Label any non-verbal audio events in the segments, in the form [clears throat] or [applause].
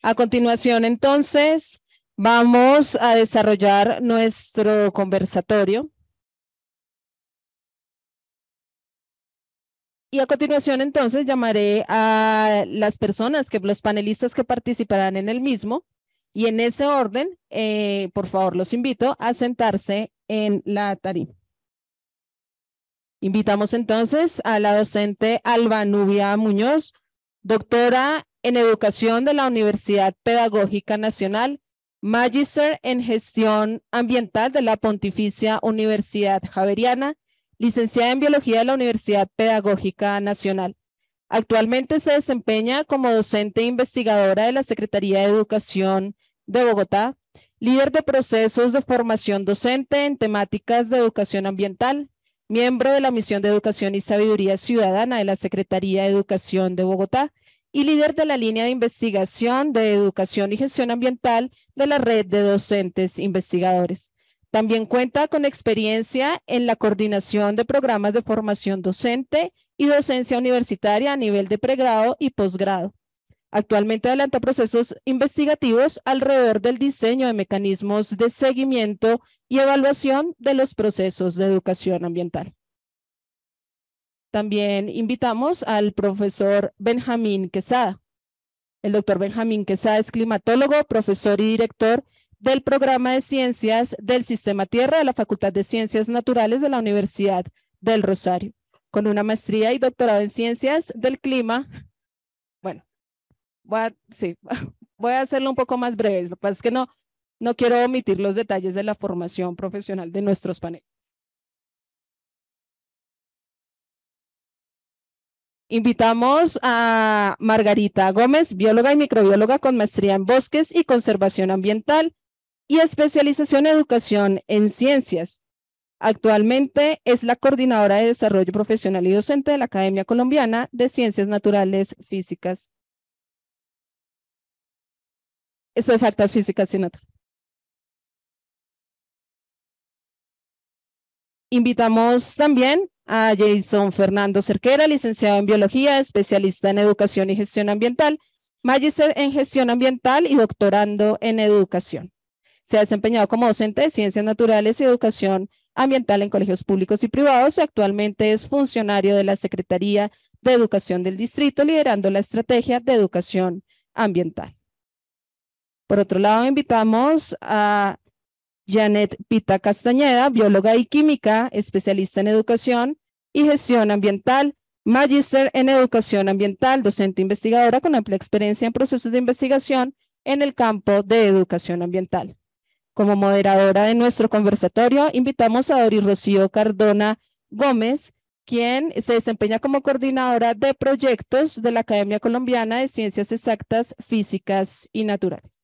A continuación, entonces, vamos a desarrollar nuestro conversatorio. Y a continuación, entonces, llamaré a las personas, que los panelistas que participarán en el mismo. Y en ese orden, eh, por favor, los invito a sentarse en la tarima. Invitamos entonces a la docente Alba Nubia Muñoz, doctora en Educación de la Universidad Pedagógica Nacional, Magister en Gestión Ambiental de la Pontificia Universidad Javeriana, licenciada en Biología de la Universidad Pedagógica Nacional. Actualmente se desempeña como docente e investigadora de la Secretaría de Educación de Bogotá, líder de procesos de formación docente en temáticas de educación ambiental, miembro de la Misión de Educación y Sabiduría Ciudadana de la Secretaría de Educación de Bogotá y líder de la línea de investigación de educación y gestión ambiental de la red de docentes investigadores. También cuenta con experiencia en la coordinación de programas de formación docente y docencia universitaria a nivel de pregrado y posgrado. Actualmente adelanta procesos investigativos alrededor del diseño de mecanismos de seguimiento y evaluación de los procesos de educación ambiental. También invitamos al profesor Benjamín Quesada. El doctor Benjamín Quesada es climatólogo, profesor y director del programa de ciencias del Sistema Tierra de la Facultad de Ciencias Naturales de la Universidad del Rosario, con una maestría y doctorado en ciencias del clima. Bueno, voy a, sí, [laughs] voy a hacerlo un poco más breve. Lo que pasa es que no, no quiero omitir los detalles de la formación profesional de nuestros paneles. Invitamos a Margarita Gómez, bióloga y microbióloga con maestría en bosques y conservación ambiental y especialización en educación en ciencias. Actualmente es la coordinadora de desarrollo profesional y docente de la Academia Colombiana de Ciencias Naturales Físicas. Es físicas y naturales. Invitamos también a Jason Fernando Cerquera, licenciado en Biología, especialista en Educación y Gestión Ambiental, magíster en Gestión Ambiental y doctorando en Educación. Se ha desempeñado como docente de Ciencias Naturales y Educación Ambiental en colegios públicos y privados y actualmente es funcionario de la Secretaría de Educación del Distrito, liderando la estrategia de educación ambiental. Por otro lado, invitamos a Janet Pita Castañeda, bióloga y química, especialista en educación y gestión ambiental, magíster en educación ambiental, docente investigadora con amplia experiencia en procesos de investigación en el campo de educación ambiental. Como moderadora de nuestro conversatorio, invitamos a Doris Rocío Cardona Gómez, quien se desempeña como coordinadora de proyectos de la Academia Colombiana de Ciencias Exactas, Físicas y Naturales.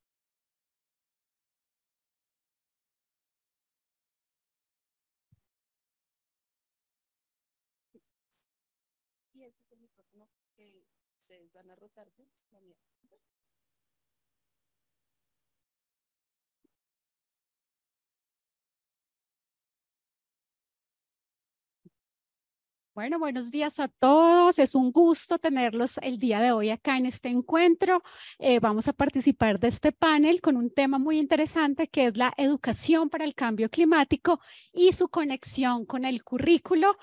Bueno, buenos días a todos. Es un gusto tenerlos el día de hoy acá en este encuentro. Eh, vamos a participar de este panel con un tema muy interesante que es la educación para el cambio climático y su conexión con el currículo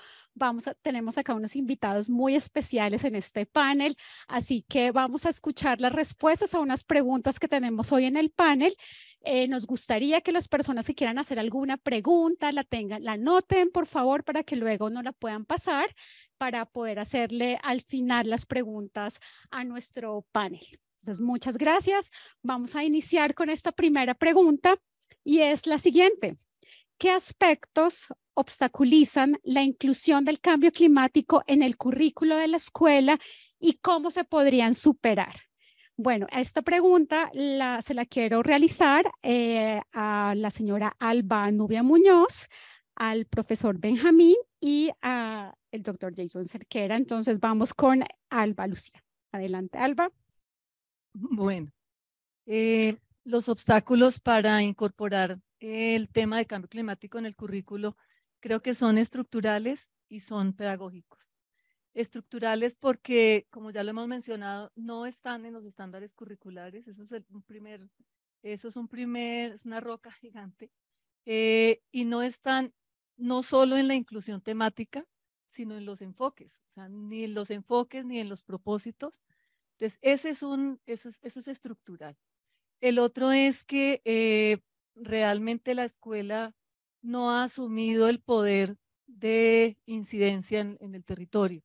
tenemos acá unos invitados muy especiales en este panel, así que vamos a escuchar las respuestas a unas preguntas que tenemos hoy en el panel. Eh, nos gustaría que las personas que quieran hacer alguna pregunta la tengan, la anoten por favor para que luego no la puedan pasar para poder hacerle al final las preguntas a nuestro panel. Entonces, muchas gracias. Vamos a iniciar con esta primera pregunta y es la siguiente. ¿Qué aspectos obstaculizan la inclusión del cambio climático en el currículo de la escuela y cómo se podrían superar? Bueno, esta pregunta se la quiero realizar eh, a la señora Alba Nubia Muñoz, al profesor Benjamín y al doctor Jason Cerquera. Entonces vamos con Alba Lucía. Adelante, Alba. Bueno, eh, los obstáculos para incorporar el tema de cambio climático en el currículo creo que son estructurales y son pedagógicos. Estructurales porque, como ya lo hemos mencionado, no están en los estándares curriculares. Eso es un primer, eso es un primer, es una roca [laughs] gigante. Eh, y no están no solo en la inclusión temática, sino en los enfoques, ni en los enfoques ni en los propósitos. Entonces, ese es un, eso, es, eso es estructural. El otro es que eh, realmente la escuela no ha asumido el poder de incidencia en, el territorio.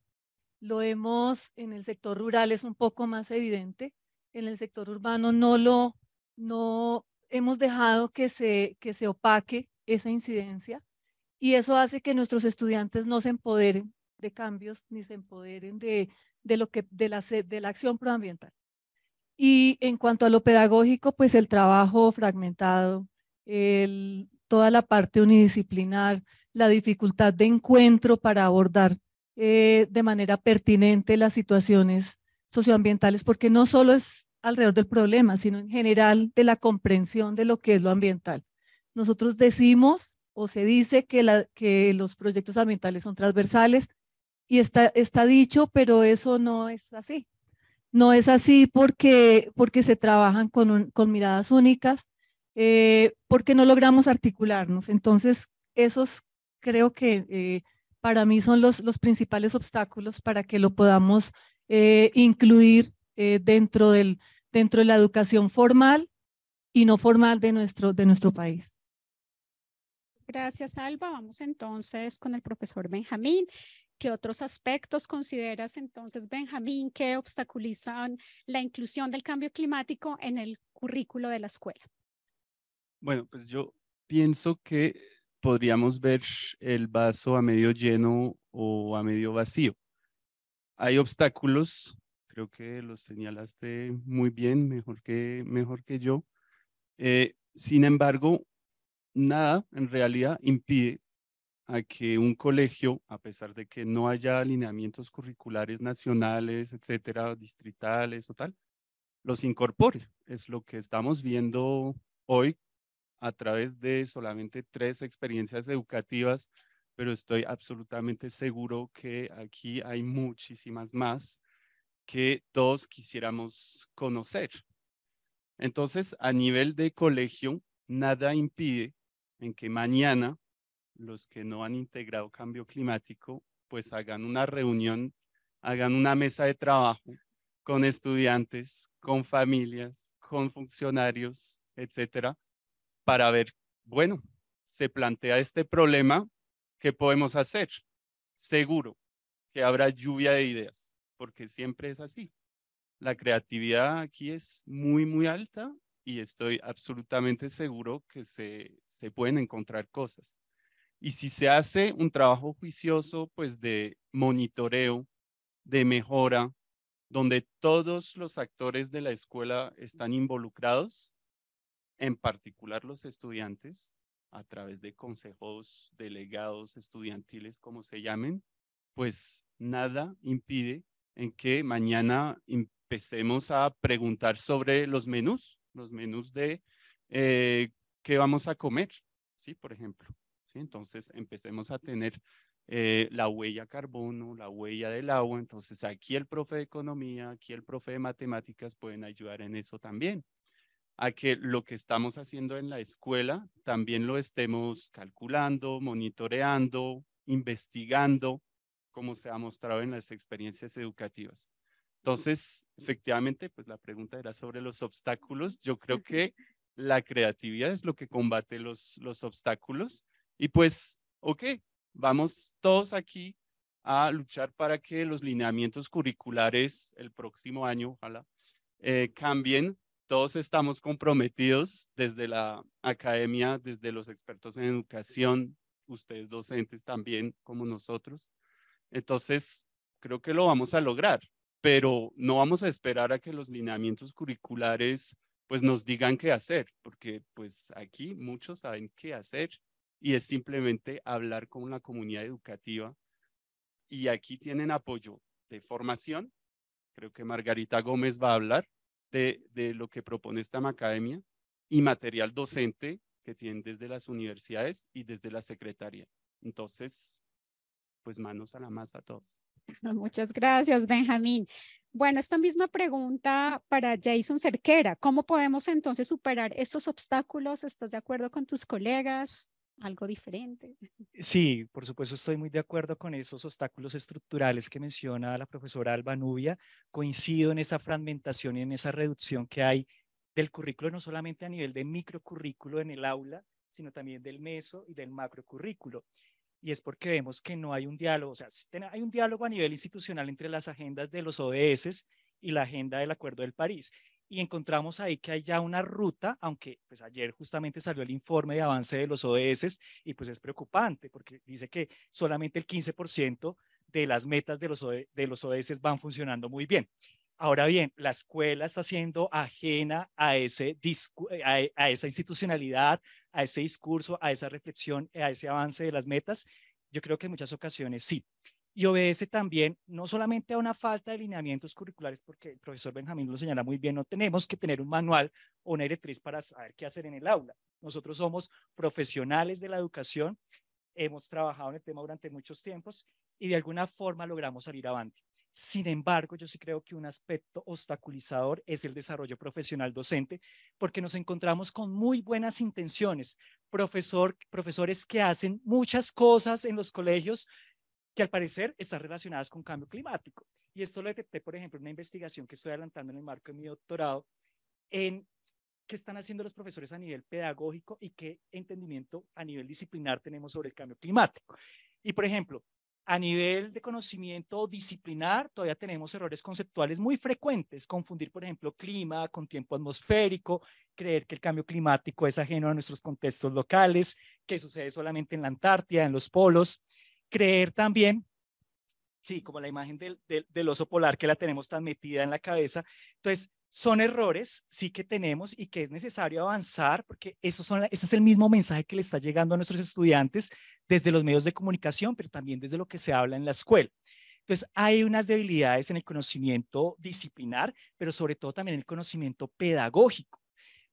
Lo hemos en el sector rural es un poco más evidente, en el sector urbano no lo no hemos dejado que se que se opaque esa incidencia y eso hace que nuestros estudiantes no se empoderen de cambios ni se empoderen de, lo que de la de la acción proambiental. Y en cuanto a lo pedagógico, pues el trabajo fragmentado, el toda la parte unidisciplinar, la dificultad de encuentro para abordar eh, de manera pertinente las situaciones socioambientales, porque no solo es alrededor del problema, sino en general de la comprensión de lo que es lo ambiental. Nosotros decimos o se dice que, los proyectos ambientales son transversales y está, está dicho, pero eso no es así. No es así porque, porque se trabajan con, con miradas únicas, eh, porque no logramos articularnos. Entonces, esos creo que eh, para mí son los, principales obstáculos para que lo podamos eh, incluir dentro, del, dentro de la educación formal y no formal de nuestro, de nuestro país. Gracias, Alba. Vamos entonces con el profesor Benjamín. ¿Qué otros aspectos consideras entonces, Benjamín, que obstaculizan la inclusión del cambio climático en el currículo de la escuela? Bueno, pues yo pienso que podríamos ver el vaso a medio lleno o a medio vacío. Hay obstáculos, creo que los señalaste muy bien, mejor que, mejor que yo. Eh, sin embargo, nada en realidad impide a que un colegio, a pesar de que no haya alineamientos curriculares nacionales, etcétera, distritales o tal, los incorpore. Es lo que estamos viendo hoy a través de solamente tres experiencias educativas, pero estoy absolutamente seguro que aquí hay muchísimas más que todos quisiéramos conocer. Entonces, a nivel de colegio, nada impide en que mañana los que no han integrado cambio climático, pues hagan una reunión, hagan una mesa de trabajo con estudiantes, con familias, con funcionarios, etcétera, para ver, bueno, se plantea este problema, ¿qué podemos hacer? Seguro que habrá lluvia de ideas, porque siempre es así. La creatividad aquí es muy, muy alta y estoy absolutamente seguro que se, se pueden encontrar cosas. Y si se hace un trabajo juicioso, pues de monitoreo, de mejora, donde todos los actores de la escuela están involucrados, en particular los estudiantes, a través de consejos delegados estudiantiles, como se llamen, pues nada impide en que mañana empecemos a preguntar sobre los menús, los menús de eh, qué vamos a comer, ¿sí? Por ejemplo. ¿sí? Entonces empecemos a tener eh, la huella carbono, la huella del agua. Entonces aquí el profe de economía, aquí el profe de matemáticas pueden ayudar en eso también a que lo que estamos haciendo en la escuela también lo estemos calculando, monitoreando, investigando, como se ha mostrado en las experiencias educativas. Entonces, efectivamente, pues la pregunta era sobre los obstáculos. Yo creo que la creatividad es lo que combate los, los obstáculos. Y pues, ok, vamos todos aquí a luchar para que los lineamientos curriculares el próximo año, ojalá, eh, cambien todos estamos comprometidos desde la academia, desde los expertos en educación, ustedes docentes también como nosotros. Entonces, creo que lo vamos a lograr, pero no vamos a esperar a que los lineamientos curriculares pues nos digan qué hacer, porque pues aquí muchos saben qué hacer y es simplemente hablar con la comunidad educativa y aquí tienen apoyo de formación. Creo que Margarita Gómez va a hablar de, lo que propone esta academia y material docente que tienen desde las universidades y desde la secretaría. Entonces, pues manos a la masa a todos. [laughs] Muchas gracias, Benjamín. Bueno, esta misma pregunta para Jason Cerquera. ¿Cómo podemos entonces superar estos obstáculos? ¿Estás de acuerdo con tus colegas? algo diferente. Sí, por supuesto, estoy muy de acuerdo con esos obstáculos estructurales que menciona la profesora Alba Nubia. Coincido en esa fragmentación y en esa reducción que hay del currículo, no solamente a nivel de microcurrículo en el aula, sino también del meso y del macrocurrículo. Y es porque vemos que no hay un diálogo, o sea, hay un diálogo a nivel institucional entre las agendas de los ODS y la agenda del Acuerdo del París y encontramos ahí que hay ya una ruta, aunque pues ayer justamente salió el informe de avance de los ODS y pues es preocupante porque dice que solamente el 15% de las metas de los, de los ODS van funcionando muy bien. Ahora bien, la escuela está siendo ajena a, ese eh, a esa institucionalidad, a ese discurso, a esa reflexión, a ese avance de las metas. Yo creo que en muchas ocasiones sí y obedece también no solamente a una falta de lineamientos curriculares, porque el profesor Benjamín lo señala muy bien, no tenemos que tener un manual o una directriz para saber qué hacer en el aula. Nosotros somos profesionales de la educación, hemos trabajado en el tema durante muchos tiempos y de alguna forma logramos salir adelante. Sin embargo, yo sí creo que un aspecto obstaculizador es el desarrollo profesional docente, porque nos encontramos con muy buenas intenciones, profesor, profesores que hacen muchas cosas en los colegios, que al parecer están relacionadas con cambio climático. Y esto lo detecté, por ejemplo, en una investigación que estoy adelantando en el marco de mi doctorado, en qué están haciendo los profesores a nivel pedagógico y qué entendimiento a nivel disciplinar tenemos sobre el cambio climático. Y, por ejemplo, a nivel de conocimiento disciplinar, todavía tenemos errores conceptuales muy frecuentes, confundir, por ejemplo, clima con tiempo atmosférico, creer que el cambio climático es ajeno a nuestros contextos locales, que sucede solamente en la Antártida, en los polos creer también, sí, como la imagen del, oso polar que la tenemos tan metida en la cabeza. Entonces, son errores, sí que tenemos y que es necesario avanzar, porque son ese es el mismo mensaje que le está llegando a nuestros estudiantes desde los medios de comunicación, pero también desde lo que se habla en la escuela. Entonces, hay unas debilidades en el conocimiento disciplinar, pero sobre todo también en el conocimiento pedagógico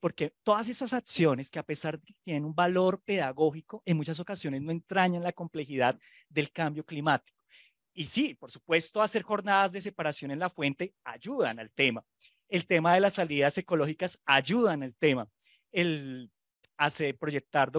porque todas esas acciones que a pesar de que tienen un valor pedagógico, en muchas ocasiones no entrañan la complejidad del cambio climático. Y sí, por supuesto, hacer jornadas de separación en la fuente ayudan al tema. El tema de las salidas ecológicas ayudan al tema. El hacer, proyectar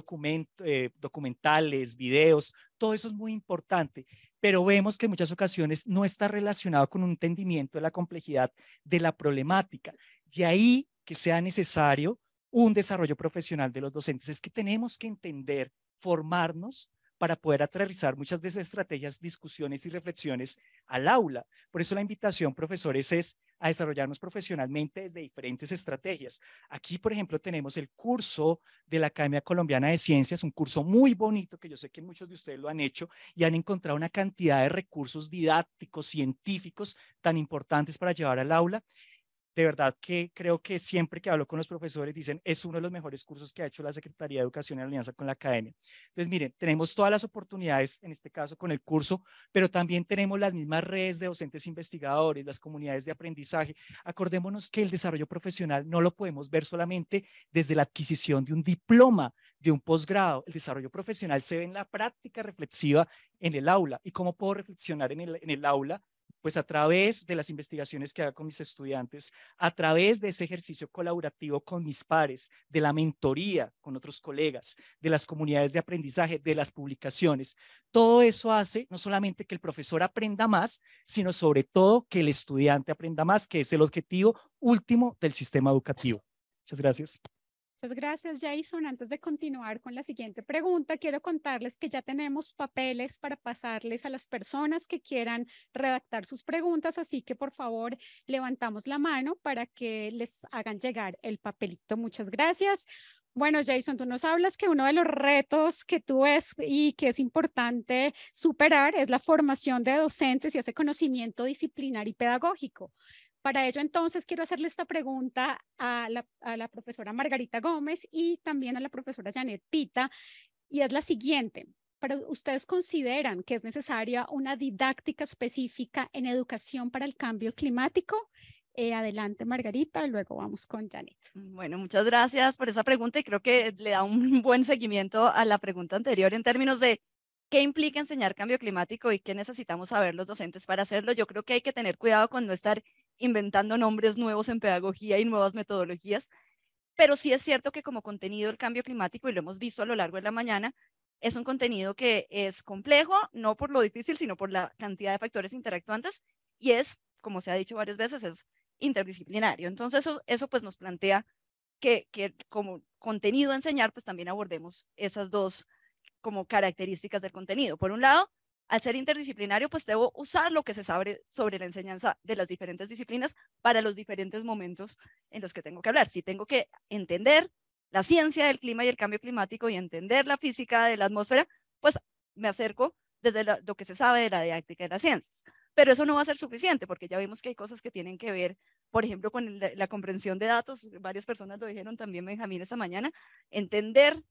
eh, documentales, videos, todo eso es muy importante, pero vemos que en muchas ocasiones no está relacionado con un entendimiento de la complejidad de la problemática. De ahí que sea necesario un desarrollo profesional de los docentes. Es que tenemos que entender, formarnos para poder aterrizar muchas de esas estrategias, discusiones y reflexiones al aula. Por eso la invitación, profesores, es a desarrollarnos profesionalmente desde diferentes estrategias. Aquí, por ejemplo, tenemos el curso de la Academia Colombiana de Ciencias, un curso muy bonito que yo sé que muchos de ustedes lo han hecho y han encontrado una cantidad de recursos didácticos, científicos tan importantes para llevar al aula de verdad que creo que siempre que hablo con los profesores dicen, es uno de los mejores cursos que ha hecho la Secretaría de Educación en alianza con la academia. Entonces, miren, tenemos todas las oportunidades, en este caso con el curso, pero también tenemos las mismas redes de docentes investigadores, las comunidades de aprendizaje. Acordémonos que el desarrollo profesional no lo podemos ver solamente desde la adquisición de un diploma, de un posgrado. El desarrollo profesional se ve en la práctica reflexiva en el aula. ¿Y cómo puedo reflexionar en el, en el aula? pues a través de las investigaciones que hago con mis estudiantes, a través de ese ejercicio colaborativo con mis pares, de la mentoría con otros colegas, de las comunidades de aprendizaje, de las publicaciones, todo eso hace no solamente que el profesor aprenda más, sino sobre todo que el estudiante aprenda más, que es el objetivo último del sistema educativo. Muchas gracias. Muchas gracias, Jason. Antes de continuar con la siguiente pregunta, quiero contarles que ya tenemos papeles para pasarles a las personas que quieran redactar sus preguntas, así que por favor levantamos la mano para que les hagan llegar el papelito. Muchas gracias. Bueno, Jason, tú nos hablas que uno de los retos que tú ves y que es importante superar es la formación de docentes y ese conocimiento disciplinar y pedagógico. Para ello, entonces, quiero hacerle esta pregunta a la, profesora Margarita Gómez y también a la profesora Janet Pita, y es la siguiente. ustedes consideran que es necesaria una didáctica específica en educación para el cambio climático? Eh, adelante, Margarita, y luego vamos con Janet. Bueno, muchas gracias por esa pregunta y creo que le da un [laughs] buen seguimiento a la pregunta anterior en términos de qué implica enseñar cambio climático y qué necesitamos saber los docentes para hacerlo. Yo creo que hay que tener cuidado con no estar inventando nombres nuevos en pedagogía y nuevas metodologías, pero sí es cierto que como contenido el cambio climático, y lo hemos visto a lo largo de la mañana, es un contenido que es complejo, no por lo difícil, sino por la cantidad de factores interactuantes y es, como se ha dicho varias veces, es interdisciplinario. Entonces eso, eso pues nos plantea que, que como contenido a enseñar, pues también abordemos esas dos como características del contenido. Por un lado, al ser interdisciplinario, pues debo usar lo que se sabe sobre la enseñanza de las diferentes disciplinas para los diferentes momentos en los que tengo que hablar. Si tengo que entender la ciencia del clima y el cambio climático y entender la física de la atmósfera, pues me acerco desde lo que se sabe de la didáctica de las ciencias. Pero eso no va a ser suficiente porque ya vimos que hay cosas que tienen que ver, por ejemplo, con la, la comprensión de datos. Varias personas lo dijeron también, Benjamín, esta mañana. Entender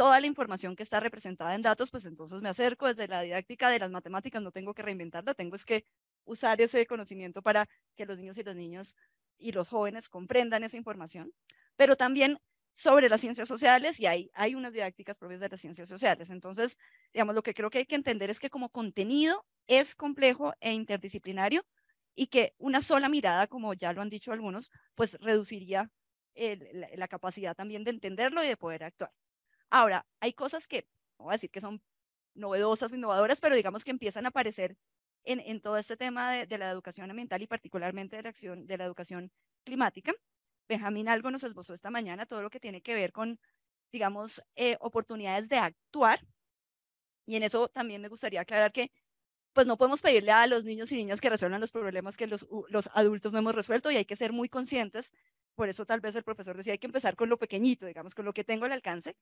toda la información que está representada en datos, pues entonces me acerco desde la didáctica de las matemáticas, no tengo que reinventarla, tengo es que usar ese conocimiento para que los niños y las niñas y los jóvenes comprendan esa información, pero también sobre las ciencias sociales y hay, hay unas didácticas propias de las ciencias sociales. Entonces, digamos, lo que creo que hay que entender es que como contenido es complejo e interdisciplinario y que una sola mirada, como ya lo han dicho algunos, pues reduciría la capacidad también de entenderlo y de poder actuar. Ahora, hay cosas que, no voy a decir que son novedosas, innovadoras, pero digamos que empiezan a aparecer en, todo este tema de, la educación ambiental y particularmente de la, acción, de la educación climática. Benjamín algo nos esbozó esta mañana, todo lo que tiene que ver con, digamos, eh, oportunidades de actuar. Y en eso también me gustaría aclarar que pues no podemos pedirle a los niños y niñas que resuelvan los problemas que los, los adultos no hemos resuelto y hay que ser muy conscientes. Por eso tal vez el profesor decía, hay que empezar con lo pequeñito, digamos, con lo que tengo al alcance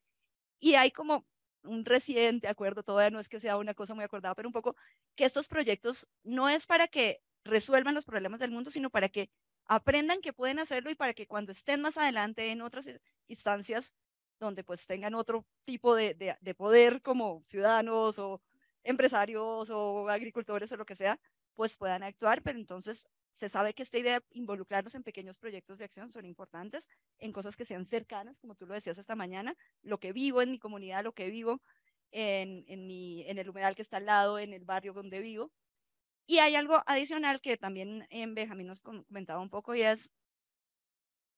y hay como un reciente acuerdo, todavía no es que sea una cosa muy acordada, pero un poco que estos proyectos no es para que resuelvan los problemas del mundo, sino para que aprendan que pueden hacerlo y para que cuando estén más adelante en otras instancias donde pues tengan otro tipo de, poder como ciudadanos o empresarios o agricultores o lo que sea, pues puedan actuar, pero entonces se sabe que esta idea de involucrarnos en pequeños proyectos de acción son importantes, en cosas que sean cercanas, como tú lo decías esta mañana, lo que vivo en mi comunidad, lo que vivo en, mi, en el humedal que está al lado, en el barrio donde vivo. Y hay algo adicional que también en eh, Benjamín nos comentaba un poco y es,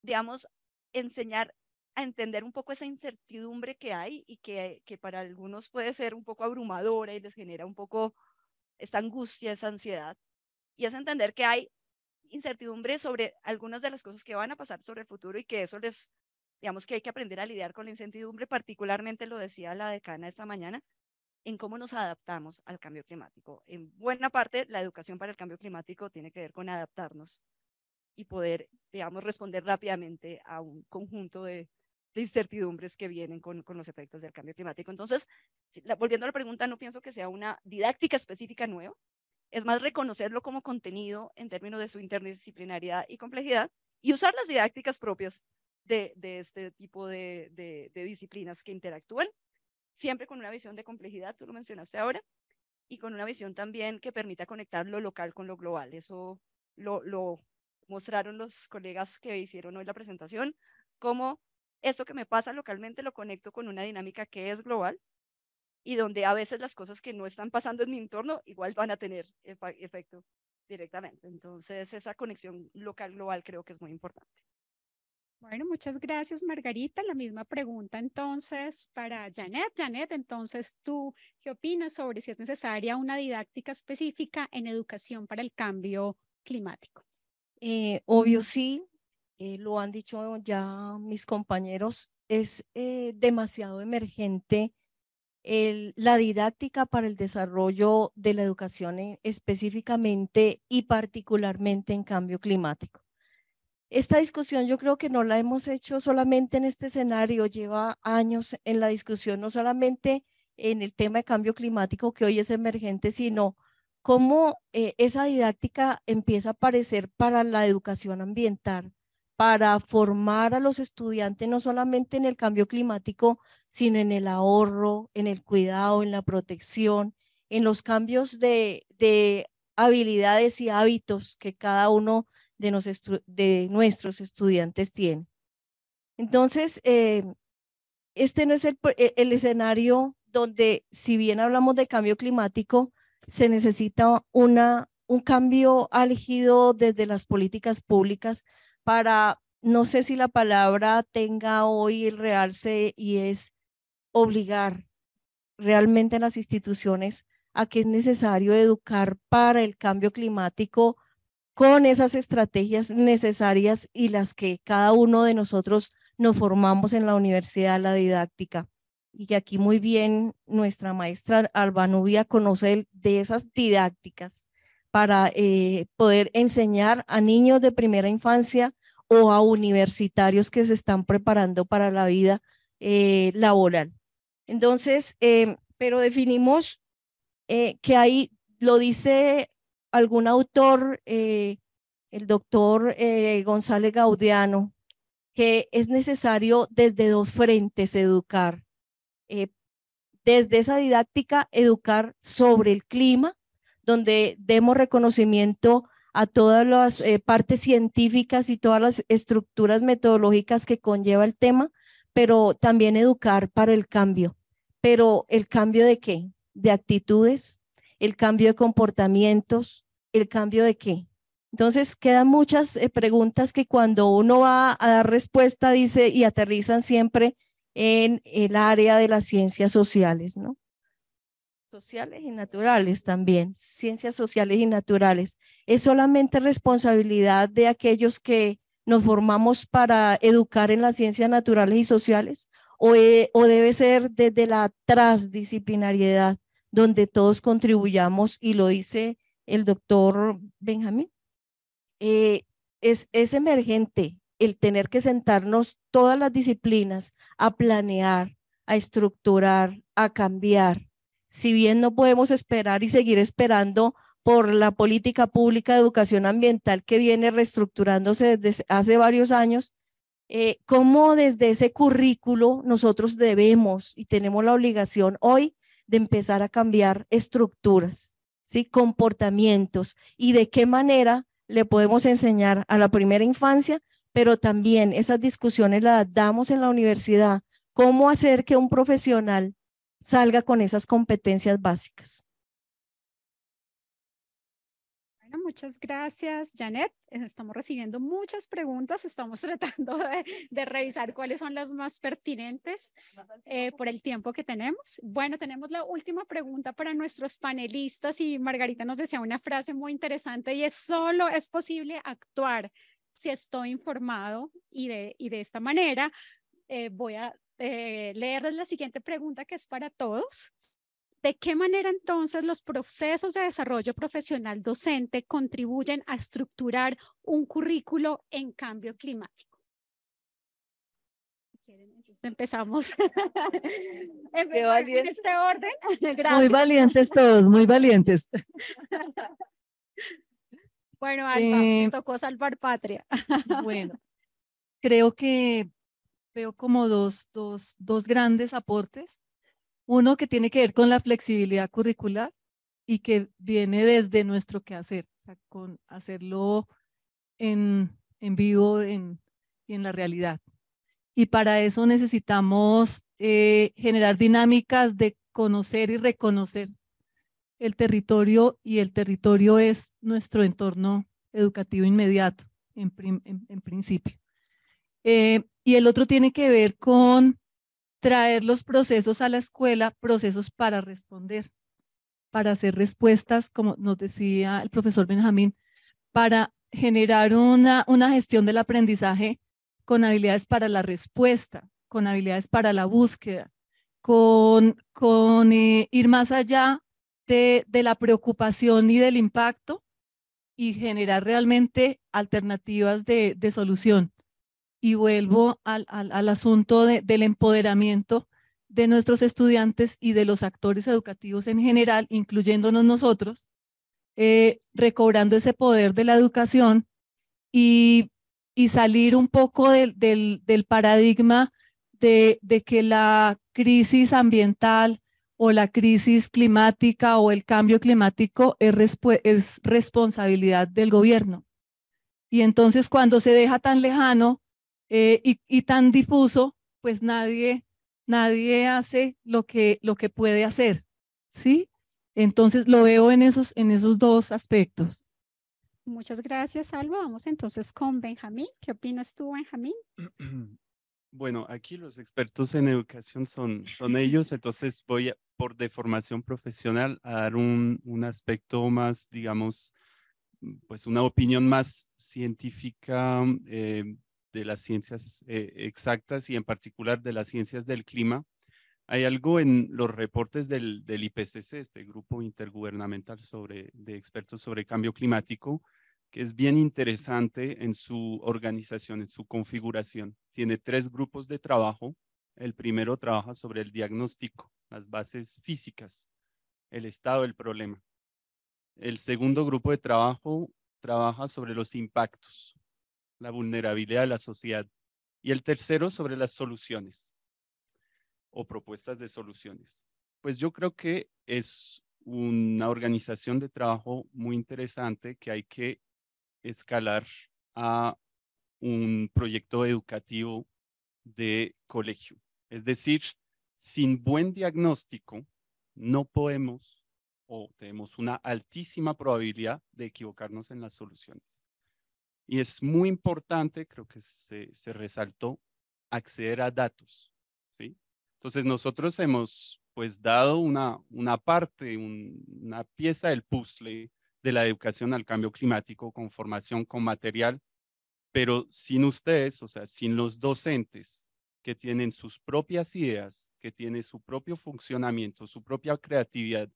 digamos, enseñar a entender un poco esa incertidumbre que hay y que, que para algunos puede ser un poco abrumadora y les genera un poco esa angustia, esa ansiedad. Y es entender que hay incertidumbre sobre algunas de las cosas que van a pasar sobre el futuro y que eso les, digamos que hay que aprender a lidiar con la incertidumbre, particularmente lo decía la decana esta mañana, en cómo nos adaptamos al cambio climático. En buena parte, la educación para el cambio climático tiene que ver con adaptarnos y poder, digamos, responder rápidamente a un conjunto de, incertidumbres que vienen con, los efectos del cambio climático. Entonces, volviendo a la pregunta, no pienso que sea una didáctica específica nueva, es más, reconocerlo como contenido en términos de su interdisciplinariedad y complejidad y usar las didácticas propias de, este tipo de, disciplinas que interactúan, siempre con una visión de complejidad, tú lo mencionaste ahora, y con una visión también que permita conectar lo local con lo global. Eso lo, lo mostraron los colegas que hicieron hoy la presentación, como esto que me pasa localmente lo conecto con una dinámica que es global y donde a veces las cosas que no están pasando en mi entorno igual van a tener efecto directamente. Entonces, esa conexión local-global creo que es muy importante. Bueno, muchas gracias, Margarita. La misma pregunta entonces para Janet. Janet, entonces, ¿tú qué opinas sobre si es necesaria una didáctica específica en educación para el cambio climático? Eh, obvio sí, eh, lo han dicho ya mis compañeros, es eh, demasiado emergente la didáctica para el desarrollo de la educación e, específicamente y particularmente en cambio climático. Esta discusión yo creo que no la hemos hecho solamente en este escenario, lleva años en la discusión, no solamente en el tema de cambio climático que hoy es emergente, sino cómo eh, esa didáctica empieza a aparecer para la educación ambiental, para formar a los estudiantes no solamente en el cambio climático, sino en el ahorro, en el cuidado, en la protección, en los cambios de, habilidades y hábitos que cada uno de, nuestros estudiantes tiene. Entonces, eh, este no es e-, el, escenario donde, si bien hablamos de cambio climático, se necesita un cambio elegido desde las políticas públicas, para, no sé si la palabra tenga hoy el realce y es obligar realmente a las instituciones a que es necesario educar para el cambio climático con esas estrategias necesarias y las que cada uno de nosotros nos formamos en la universidad, la didáctica. Y aquí muy bien nuestra maestra Albanubia conoce de esas didácticas para eh, poder enseñar a niños de primera infancia o a universitarios que se están preparando para la vida eh, laboral. Entonces, em, pero definimos eh, que ahí lo dice algún autor, eh, el doctor González Gaudiano, que es necesario desde dos frentes educar. desde esa didáctica, educar sobre el clima, donde demos reconocimiento a todas las eh, partes científicas y todas las estructuras metodológicas que conlleva el tema, pero también educar para el cambio. Pero el cambio de qué? De actitudes, el cambio de comportamientos, el cambio de qué? Entonces, quedan muchas eh, preguntas que cuando uno va a dar respuesta, dice, y aterrizan siempre en el área de las ciencias sociales, ¿no? sociales y naturales también, ciencias sociales y naturales. Es solamente responsabilidad de aquellos que nos formamos para educar en las ciencias naturales y sociales o, e, debe ser desde la transdisciplinariedad donde todos contribuyamos y lo dice el doctor Benjamín. Eh, es, es emergente el tener que sentarnos todas las disciplinas a planear, a estructurar, a cambiar, si bien no podemos esperar y seguir esperando por la política pública de educación ambiental que viene reestructurándose desde hace varios años, eh, cómo desde ese currículo nosotros debemos y tenemos la obligación hoy de empezar a cambiar estructuras, ¿sí? comportamientos y de qué manera le podemos enseñar a la primera infancia, pero también esas discusiones las damos en la universidad, cómo hacer que un profesional salga con esas competencias básicas. muchas gracias, Janet. Eh, estamos recibiendo muchas preguntas, estamos [laughs] tratando de, revisar cuáles son las más pertinentes eh, por el tiempo que tenemos. Bueno, tenemos la última pregunta para nuestros panelistas y Margarita nos decía una frase muy interesante y es solo es posible actuar si estoy informado y de, y de esta manera eh, voy a eh, leerles la siguiente pregunta que es para todos. ¿De qué manera entonces los procesos de desarrollo profesional docente contribuyen a estructurar un currículo en cambio climático? Empezamos [laughs] en este orden. [laughs] Muy valientes todos, muy valientes. [laughs] Bueno, Alba, eh, me tocó salvar patria. Bueno, creo que veo como dos, dos, dos grandes aportes. Uno que tiene que ver con la flexibilidad curricular y que viene desde nuestro quehacer, o sea, con hacerlo en, en vivo y en, en la realidad. Y para eso necesitamos eh, generar dinámicas de conocer y reconocer el territorio y el territorio es nuestro entorno educativo inmediato en, en, en principio. Eh, y el otro tiene que ver con traer los procesos a la escuela, procesos para responder, para hacer respuestas, como nos decía el profesor Benjamín, para generar una, una gestión del aprendizaje con habilidades para la respuesta, con habilidades para la búsqueda, con, con eh, ir más allá de, la preocupación y del impacto y generar realmente alternativas de, de solución y vuelvo al, al, asunto del empoderamiento de nuestros estudiantes y de los actores educativos en general, incluyéndonos nosotros, eh, recobrando ese poder de la educación y, y salir un poco del, del, paradigma de, de que la crisis ambiental o la crisis climática o el cambio climático es, es responsabilidad del gobierno. Y entonces cuando se deja tan lejano eh, y, y, tan difuso, pues nadie, nadie hace lo que, lo que puede hacer, ¿sí? Entonces lo veo en esos, en esos dos aspectos. Muchas gracias, Alba. Vamos entonces con Benjamín. ¿Qué opinas tú, Benjamín? [clears throat] Bueno, aquí los expertos en educación son, son ellos, entonces voy por deformación profesional a dar un, un, aspecto más, digamos, pues una opinión más científica, eh, de las ciencias eh, exactas y en particular de las ciencias del clima, hay algo en los reportes del, IPCC, este grupo intergubernamental de expertos sobre cambio climático, que es bien interesante en su organización, en su configuración. Tiene tres grupos de trabajo. El primero trabaja sobre el diagnóstico, las bases físicas, el estado del problema. El segundo grupo de trabajo trabaja sobre los impactos, la vulnerabilidad de la sociedad. Y el tercero, sobre las soluciones o propuestas de soluciones. Pues yo creo que es una organización de trabajo muy interesante que hay que escalar a un proyecto educativo de colegio. Es decir, sin buen diagnóstico, no podemos o tenemos una altísima probabilidad de equivocarnos en las soluciones. Y es muy importante, creo que se, resaltó, acceder a datos. ¿sí? Entonces nosotros hemos pues dado una, una parte, una pieza del puzzle de la educación al cambio climático con formación, con material, pero sin ustedes, o sea, sin los docentes que tienen sus propias ideas, que tienen su propio funcionamiento, su propia creatividad,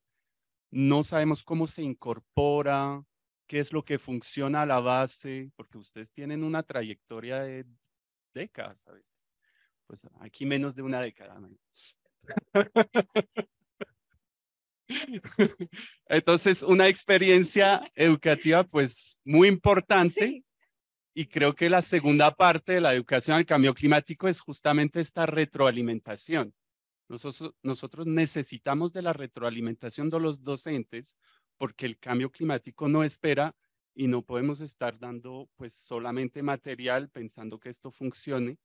no sabemos cómo se incorpora, qué es lo que funciona a la base, porque ustedes tienen una trayectoria de décadas a veces. Pues aquí menos de una década. [laughs] Entonces, una experiencia educativa pues muy importante y creo que la segunda parte de la educación al cambio climático es justamente esta retroalimentación. nosotros necesitamos de la retroalimentación de los docentes porque el cambio climático no espera y no podemos estar dando pues solamente material pensando que esto funcione.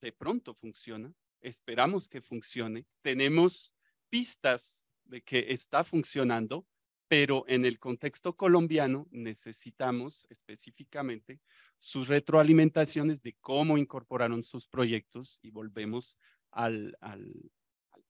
De pronto funciona, esperamos que funcione, tenemos pistas de que está funcionando, pero en el contexto colombiano necesitamos específicamente sus retroalimentaciones de cómo incorporaron sus proyectos y volvemos al, al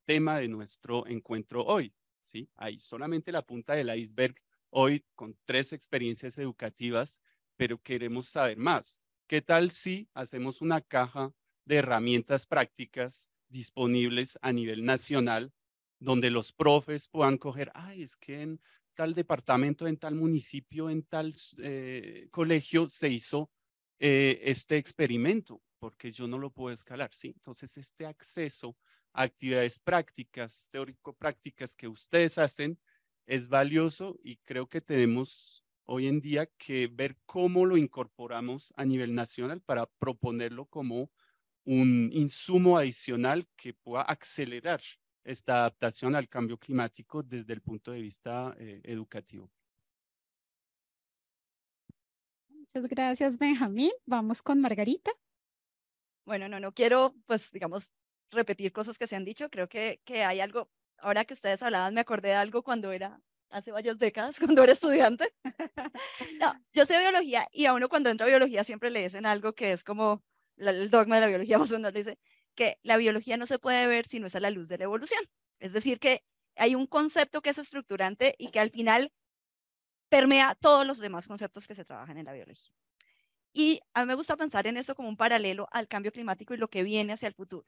tema de nuestro encuentro hoy. ¿sí? Hay solamente la punta del iceberg hoy con tres experiencias educativas, pero queremos saber más. ¿Qué tal si hacemos una caja de herramientas prácticas disponibles a nivel nacional donde los profes puedan coger, es que en tal departamento, en tal municipio, en tal eh, colegio se hizo eh, este experimento, porque yo no lo puedo escalar, ¿sí? Entonces, este acceso actividades prácticas, teórico-prácticas que ustedes hacen, es valioso y creo que tenemos hoy en día que ver cómo lo incorporamos a nivel nacional para proponerlo como un insumo adicional que pueda acelerar esta adaptación al cambio climático desde el punto de vista eh, educativo. Muchas gracias, Benjamín. Vamos con Margarita. Bueno, no, no quiero, pues, digamos, repetir cosas que se han dicho. Creo que, hay algo, ahora que ustedes hablaban, me acordé de algo cuando era hace varias décadas, [laughs] cuando era estudiante. no, yo sé biología y a uno cuando entra a biología siempre le dicen algo que es como el dogma de la biología [laughs] más o menos, dice que la biología no se puede ver si no es a la luz de la evolución. Es decir, que hay un concepto que es estructurante y que al final permea todos los demás conceptos que se trabajan en la biología. Y a mí me gusta pensar en eso como un paralelo al cambio climático y lo que viene hacia el futuro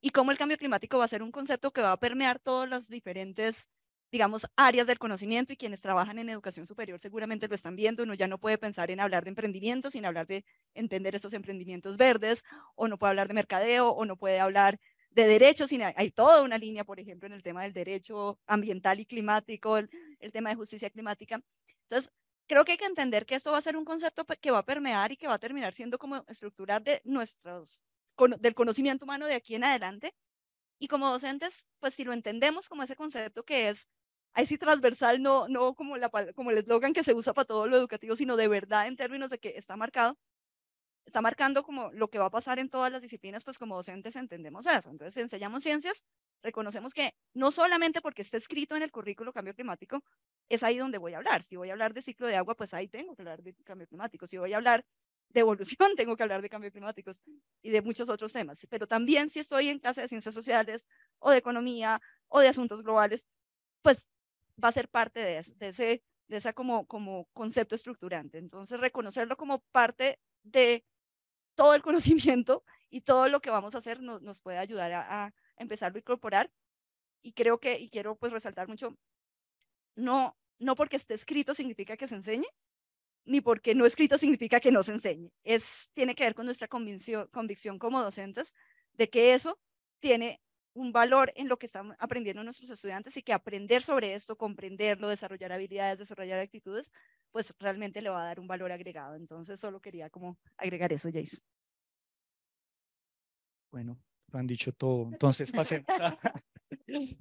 y cómo el cambio climático va a ser un concepto que va a permear todas las diferentes, digamos, áreas del conocimiento y quienes trabajan en educación superior seguramente lo están viendo. Uno ya no puede pensar en hablar de emprendimiento sin hablar de entender estos emprendimientos verdes, o no puede hablar de mercadeo, o no puede hablar de derechos, sin, hay toda una línea, por ejemplo, en el tema del derecho ambiental y climático, el, tema de justicia climática. Entonces, creo que hay que entender que esto va a ser un concepto pues, que va a permear y que va a terminar siendo como estructurar de nuestros del conocimiento humano de aquí en adelante. Y como docentes, pues si lo entendemos como ese concepto que es, ahí sí transversal, no, no como, la, como el eslogan que se usa para todo lo educativo, sino de verdad en términos de que está marcado, está marcando como lo que va a pasar en todas las disciplinas, pues como docentes entendemos eso. Entonces, enseñamos ciencias, reconocemos que no solamente porque esté escrito en el currículo cambio climático, es ahí donde voy a hablar. Si voy a hablar de ciclo de agua, pues ahí tengo que hablar de cambio climático. Si voy a hablar de evolución [laughs] tengo que hablar de cambios climáticos y de muchos otros temas, pero también si estoy en clase de ciencias sociales o de economía o de asuntos globales, pues va a ser parte de, eso, de ese, de esa como, como concepto estructurante. Entonces, reconocerlo como parte de todo el [laughs] conocimiento y todo lo que vamos a hacer nos, nos puede ayudar a, empezarlo a incorporar. Y creo que, y quiero pues resaltar mucho, no, no porque esté escrito significa que se enseñe, ni porque no escrito significa que no se enseñe. Es, tiene que ver con nuestra convicción, convicción como docentes de que eso tiene un valor en lo que están aprendiendo nuestros estudiantes y que aprender sobre esto, comprenderlo, desarrollar habilidades, desarrollar actitudes, pues realmente le va a dar un valor agregado. Entonces, solo quería como agregar eso, Jace. Bueno, lo han dicho todo. [laughs] Entonces, pasen [laughs]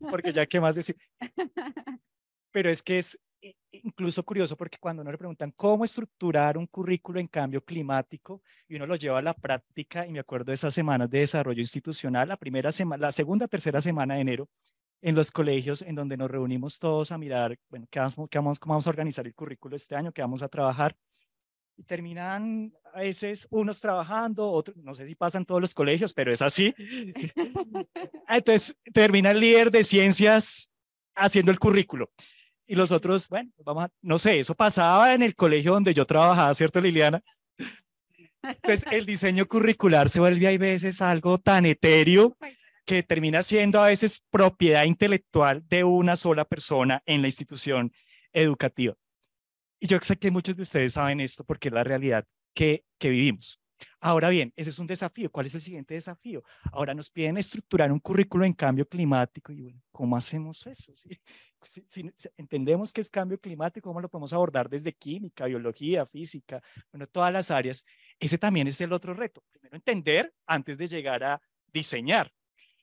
Porque ya qué más decir. [laughs] Pero es que es, eh, eh, incluso curioso porque cuando uno le preguntan cómo estructurar un currículo en cambio climático y uno lo lleva a la práctica, y me acuerdo de esas semanas de desarrollo institucional, la primera semana, la segunda, tercera semana de enero, en los colegios en donde nos reunimos todos a mirar, bueno, ¿qué vamos, vamos, cómo vamos a organizar el currículo este año, qué vamos a trabajar. Y terminan a veces unos trabajando, otros, no sé si pasan todos los colegios, pero es así. [laughs] Entonces termina el líder de ciencias haciendo el currículo y los otros, bueno, pues vamos no sé, eso pasaba en el colegio donde yo trabajaba, ¿cierto, Liliana? Entonces, el diseño curricular se vuelve a veces algo tan etéreo que termina siendo a veces propiedad intelectual de una sola persona en la institución educativa. Y yo sé que muchos de ustedes saben esto porque es la realidad que, que vivimos. Ahora bien, ese es un desafío. ¿Cuál es el siguiente desafío? Ahora nos piden estructurar un currículo en cambio climático y bueno, ¿cómo hacemos eso? ¿Sí? si, entendemos que es cambio climático, ¿cómo lo podemos abordar desde química, biología, física, bueno, todas las áreas? Ese también es el otro reto. Primero entender antes de llegar a diseñar.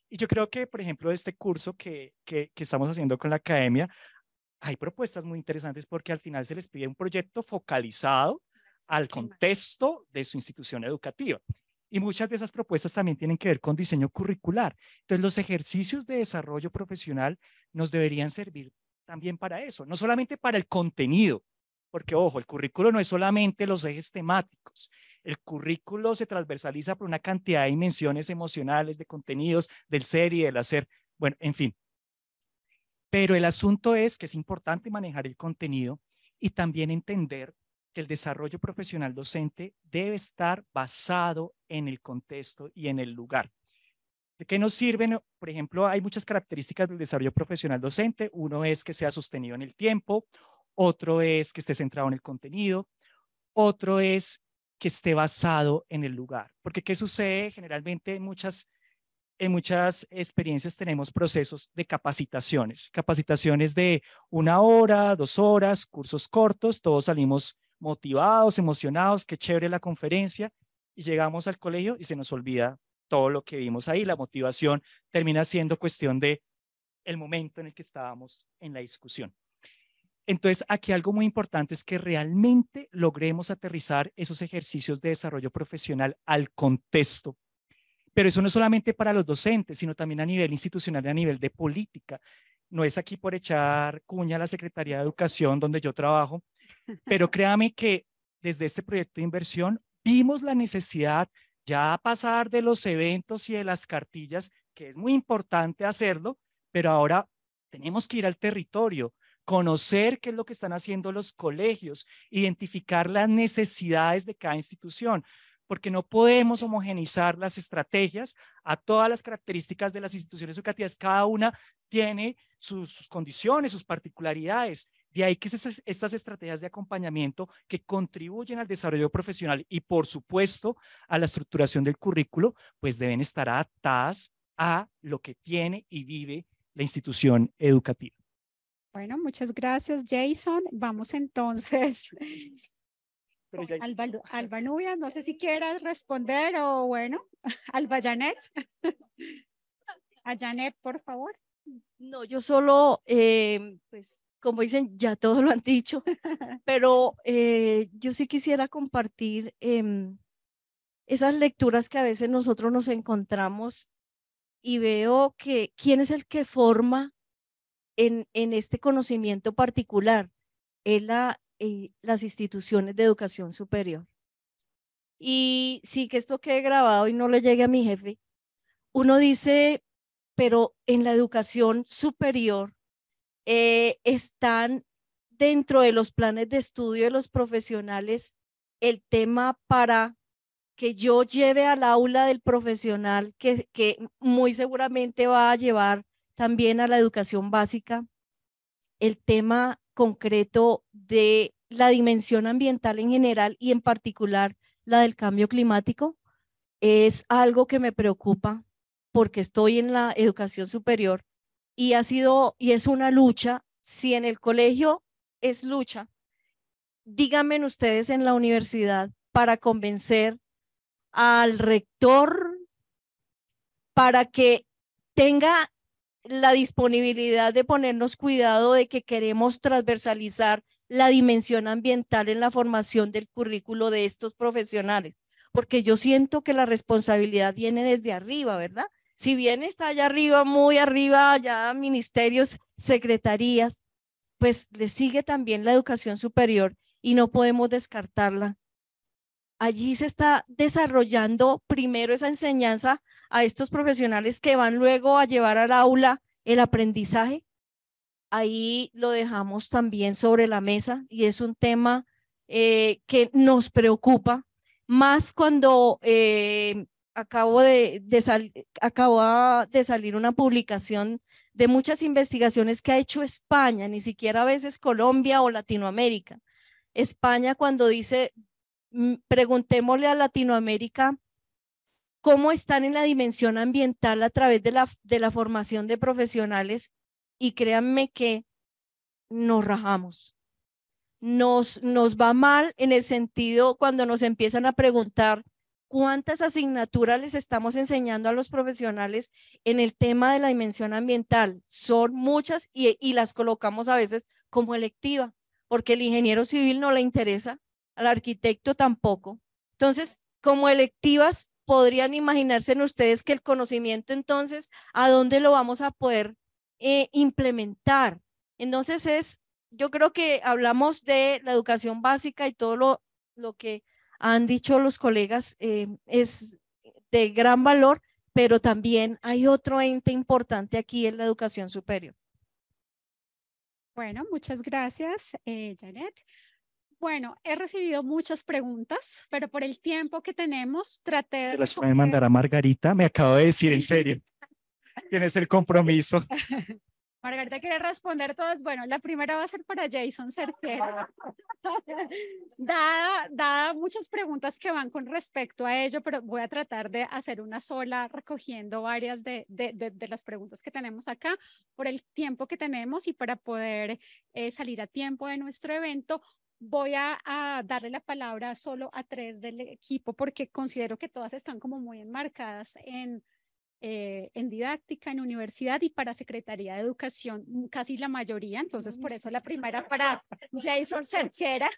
Y yo creo que, por ejemplo, este curso que, que, que estamos haciendo con la academia, hay propuestas muy interesantes porque al final se les pide un proyecto focalizado al contexto de su institución educativa. Y muchas de esas propuestas también tienen que ver con diseño curricular. Entonces, los ejercicios de desarrollo profesional nos deberían servir también para eso, no solamente para el contenido, porque ojo, el currículo no es solamente los ejes temáticos, el currículo se transversaliza por una cantidad de dimensiones emocionales, de contenidos, del ser y del hacer, bueno, en fin. Pero el asunto es que es importante manejar el contenido y también entender que el desarrollo profesional docente debe estar basado en el contexto y en el lugar. ¿De qué nos sirven? Por ejemplo, hay muchas características del desarrollo profesional docente. Uno es que sea sostenido en el tiempo, otro es que esté centrado en el contenido, otro es que esté basado en el lugar. Porque ¿qué sucede? Generalmente en muchas, en muchas experiencias tenemos procesos de capacitaciones, capacitaciones de una hora, dos horas, cursos cortos, todos salimos motivados, emocionados, qué chévere la conferencia, y llegamos al colegio y se nos olvida todo lo que vimos ahí. La motivación termina siendo cuestión de el momento en el que estábamos en la discusión. Entonces, aquí algo muy importante es que realmente logremos aterrizar esos ejercicios de desarrollo profesional al contexto. Pero eso no solamente para los docentes, sino también a nivel institucional, a nivel de política. No es aquí por echar cuña a la Secretaría de Educación donde yo trabajo, pero [laughs] créame que desde este proyecto de inversión vimos la necesidad ya pasar de los eventos y de las cartillas, que es muy importante hacerlo, pero ahora tenemos que ir al territorio, conocer qué es lo que están haciendo los colegios, identificar las necesidades de cada institución, porque no podemos homogenizar las estrategias a todas las características de las instituciones educativas. Cada una tiene sus condiciones, sus particularidades, de ahí que esas, estas estrategias de acompañamiento que contribuyen al desarrollo profesional y, por supuesto, a la estructuración del currículo, pues deben estar adaptadas a lo que tiene y vive la institución educativa. Bueno, muchas gracias, Jason. Vamos entonces Alba, Nubia, no sé si quieras responder o bueno, [laughs] Alba Janet. [laughs] A Janet, por favor. No, yo solo, eh, pues como dicen, ya todos lo han dicho, pero eh, yo sí quisiera compartir em, esas lecturas que a veces nosotros nos encontramos y veo que quién es el que forma en, este conocimiento particular, es eh, las instituciones de educación superior. Y sí que esto quede grabado y no le llegue a mi jefe, uno dice, pero en la educación superior eh, están dentro de los planes de estudio de los profesionales el tema para que yo lleve al aula del profesional, que, que muy seguramente va a llevar también a la educación básica, el tema concreto de la dimensión ambiental en general y en particular la del cambio climático, es algo que me preocupa porque estoy en la educación superior y ha sido y es una lucha. Si en el colegio es lucha, díganme ustedes en la universidad para convencer al rector para que tenga la disponibilidad de ponernos cuidado de que queremos transversalizar la dimensión ambiental en la formación del currículo de estos profesionales, porque yo siento que la responsabilidad viene desde arriba, ¿verdad? Si bien está allá arriba, muy arriba, allá ministerios, secretarías, pues le sigue también la educación superior y no podemos descartarla. Allí se está desarrollando primero esa enseñanza a estos profesionales que van luego a llevar al aula el aprendizaje. Ahí lo dejamos también sobre la mesa y es un tema eh, que nos preocupa, más cuando eh, acabo de, de de salir una publicación de muchas investigaciones que ha hecho España, ni siquiera a veces Colombia o Latinoamérica. España cuando dice, mm, preguntémosle a Latinoamérica cómo están en la dimensión ambiental a través de la, de la formación de profesionales y créanme que nos rajamos. Nos, nos va mal en el sentido cuando nos empiezan a preguntar cuántas asignaturas les estamos enseñando a los profesionales en el tema de la dimensión ambiental. Son muchas y, las colocamos a veces como electiva, porque el ingeniero civil no le interesa, al arquitecto tampoco. Entonces, como electivas, podrían imaginarse en ustedes que el conocimiento entonces, ¿a dónde lo vamos a poder eh, implementar? Entonces es, yo creo que hablamos de la educación básica y todo lo, lo que han dicho los colegas, eh, es de gran valor, pero también hay otro ente importante aquí en la educación superior. Bueno, muchas gracias, eh, Janet. Bueno, he recibido muchas preguntas, pero por el tiempo que tenemos, traté... Se las puede mandar a Margarita, me acabo de decir, en serio. [laughs] Tienes el compromiso. [laughs] Margarita quiere responder todas. Bueno, la primera va a ser para Jason Certero. [laughs] dada, dada, muchas preguntas que van con respecto a ello, pero voy a tratar de hacer una sola recogiendo varias de, de, de, las preguntas que tenemos acá por el tiempo que tenemos y para poder eh, salir a tiempo de nuestro evento voy a, a, darle la palabra solo a tres del equipo porque considero que todas están como muy enmarcadas en eh, en didáctica, en universidad y para Secretaría de Educación, mm, casi la mayoría, entonces por eso la primera [laughs] para Jason Cerchera.